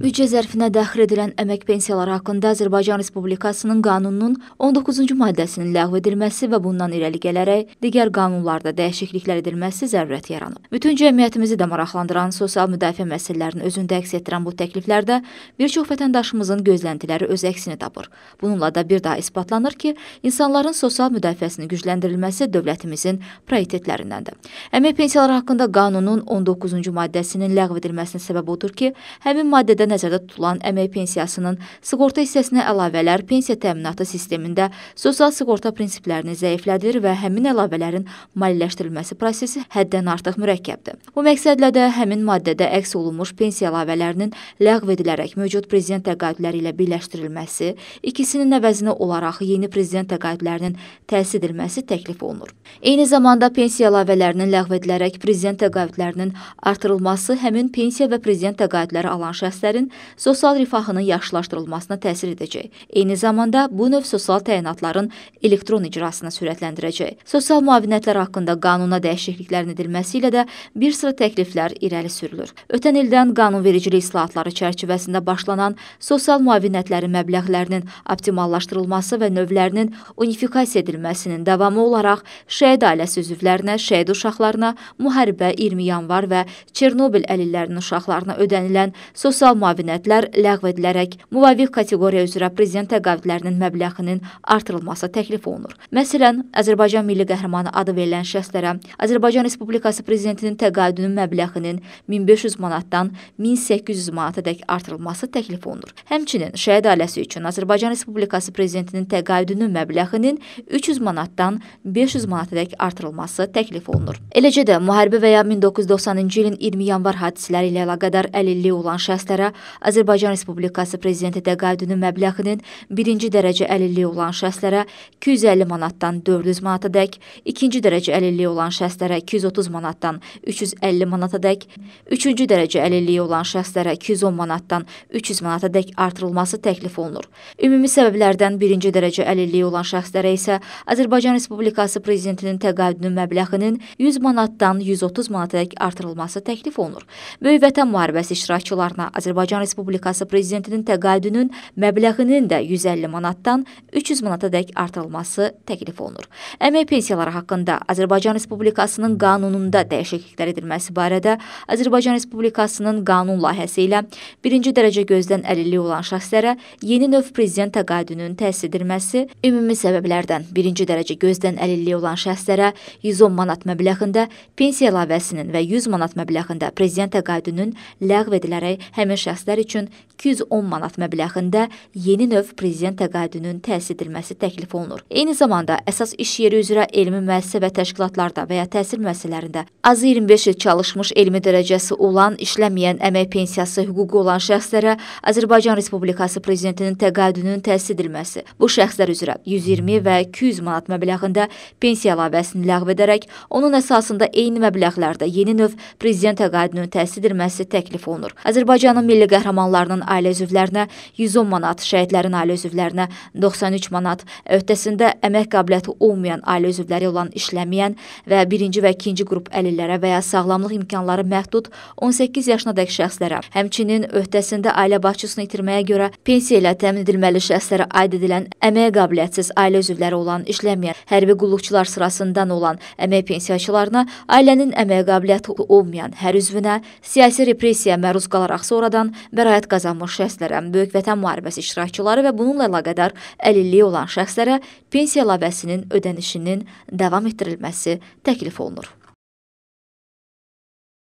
Büdcə zərfinə daxil edilən əmək pensiyaları haqqında Azərbaycan Respublikasının qanununun 19-cu maddəsinin ləğv edilməsi və bundan irəli gələrək digər qanunlarda dəyişikliklər edilməsi zərurət yaranıb. Bütün cəmiyyətimizi də maraqlandıran sosial müdafiə məsələlərinin özündə əks etdirən bu təkliflərdə bir çox vətəndaşımızın gözləntiləri öz əksini tapır. Bununla da bir daha isbatlanır ki, insanların sosial müdafiəsini gücləndirilməsi dövlətimizin prioritetlərindəndir. Əmək pensiyaları haqqında qanunun 19-cu maddəsinin ləğv edilməsinə səbəb odur ki, həmin maddədə nəticəsində nəzərdə tutulan əmək pensiyasının sığorta hissəsinə əlavələr pensiya təminatı sistemində sosial sığorta prinsiplərini zəiflədir və həmin əlavələrin maliyyələşdirilməsi prosesi həddən artıq mürəkkəbdir. Bu məqsədlə də həmin maddədə əks olunmuş pensiya əlavələrinin ləğv edilərək mövcud prezident təqaüdləri ilə birləşdirilməsi, ikisinin əvəzinə olaraq yeni prezident təqaüdlərinin təsis edilməsi təklif olunur. Eyni zamanda pensiya əlavələrinin ləğv edilərək prezident təqaüdlərinin artırılması həmin pensiya və prezident təqaüdləri alan şəxslərin müəssisələrin sosial rifahının yaxşılaşdırılmasına təsir edəcək. Eyni zamanda bu növ sosial təyinatların elektron icrasını sürətləndirəcək. Sosial müavinətlər haqqında qanuna dəyişikliklərin edilməsi ilə də bir sıra təkliflər irəli sürülür. Ötən ildən qanunvericilik islahatları çərçivəsində başlanan sosial müavinətlərin məbləğlərinin optimallaşdırılması və növlərinin unifikasiya edilməsinin davamı olaraq şəhid ailəsi üzvlərinə, şəhid uşaqlarına, müharibə 20 yanvar və Çernobil əlillərinin uşaqlarına ödənilən sosial federal müavinətlər ləğv edilərək müvafiq kateqoriya üzrə prezident təqaüdlərinin məbləğinin artırılması təklif olunur. Məsələn, Azərbaycan Milli Qəhrəmanı adı verilən şəxslərə Azərbaycan Respublikası prezidentinin təqaüdünün məbləğinin 1500 manatdan 1800 manatadək artırılması təklif olunur. Həmçinin şəhid ailəsi üçün Azərbaycan Respublikası prezidentinin təqaüdünün məbləğinin 300 manatdan 500 manatadək artırılması təklif olunur. Eləcə də müharibə və ya 1990-cı ilin 20 yanvar hadisələri ilə əlaqədar əlilliyi olan şəxslərə şəxslərə Azərbaycan Respublikası Prezidenti təqaüdünün məbləğinin birinci dərəcə əlilliyi olan şəxslərə 250 manatdan 400 manatadək, ikinci dərəcə əlilliyi olan şəxslərə 230 manatdan 350 manatadək, üçüncü dərəcə əlilliyi olan şəxslərə 210 manatdan 300 manatadək artırılması təklif olunur. Ümumi səbəblərdən birinci dərəcə əlilliyi olan şəxslərə isə Azərbaycan Respublikası Prezidentinin təqaüdünün məbləğinin 100 manatdan 130 manatadək artırılması təklif olunur. Böyük Vətən müharibəsi iştirakçılarına Azərbaycan Azərbaycan Respublikası Prezidentinin təqaüdünün məbləğinin də 150 manatdan 300 manatadək artırılması təklif olunur. Əmək pensiyaları haqqında Azərbaycan Respublikasının qanununda dəyişikliklər edilməsi barədə Azərbaycan Respublikasının qanun layihəsi ilə birinci dərəcə gözdən əlilliyi olan şəxslərə yeni növ prezident təqaüdünün təsis edilməsi ümumi səbəblərdən birinci dərəcə gözdən əlilliyi olan şəxslərə 110 manat məbləğində pensiya əlavəsinin və 100 manat məbləğində prezident təqaüdünün ləğv edilərək həmin şəxslər üçün 210 manat məbləğində yeni növ prezident təqaüdünün təsis edilməsi təklif olunur. Eyni zamanda əsas iş yeri üzrə elmi müəssisə və təşkilatlarda və ya təhsil müəssisələrində azı 25 il çalışmış elmi dərəcəsi olan, işləməyən əmək pensiyası hüququ olan şəxslərə Azərbaycan Respublikası prezidentinin təqaüdünün təsis edilməsi. Bu şəxslər üzrə 120 və 200 manat məbləğində pensiya əlavəsini ləğv edərək onun əsasında eyni məbləğlərdə yeni növ prezident təqaüdünün təsis edilməsi təklif olunur. Azərbaycanın milli qəhrəmanlarının ailə üzvlərinə 110 manat, şəhidlərin ailə üzvlərinə 93 manat, öhdəsində əmək qabiliyyəti olmayan ailə üzvləri olan işləməyən və birinci və ikinci qrup əlillərə və ya sağlamlıq imkanları məhdud 18 yaşınadək şəxslərə, həmçinin öhdəsində ailə başçısını itirməyə görə pensiya ilə təmin edilməli şəxslərə aid edilən əməyə qabiliyyətsiz ailə üzvləri olan işləməyən, hərbi qulluqçular sırasından olan əmək pensiyaçılarına, ailənin əməyə qabiliyyəti olmayan hər üzvünə siyasi repressiyaya məruz qalaraq sonradan Azərbaycandan bəraət qazanmış şəxslərə, Böyük Vətən müharibəsi iştirakçıları və bununla əlaqədar əlilliyi olan şəxslərə pensiya əlavəsinin ödənişinin davam etdirilməsi təklif olunur.